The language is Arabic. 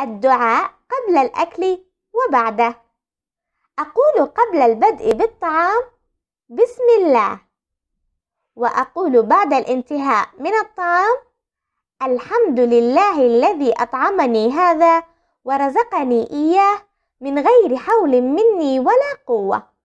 الدعاء قبل الأكل وبعده أقول قبل البدء بالطعام بسم الله وأقول بعد الانتهاء من الطعام الحمد لله الذي أطعمني هذا ورزقني إياه من غير حول مني ولا قوة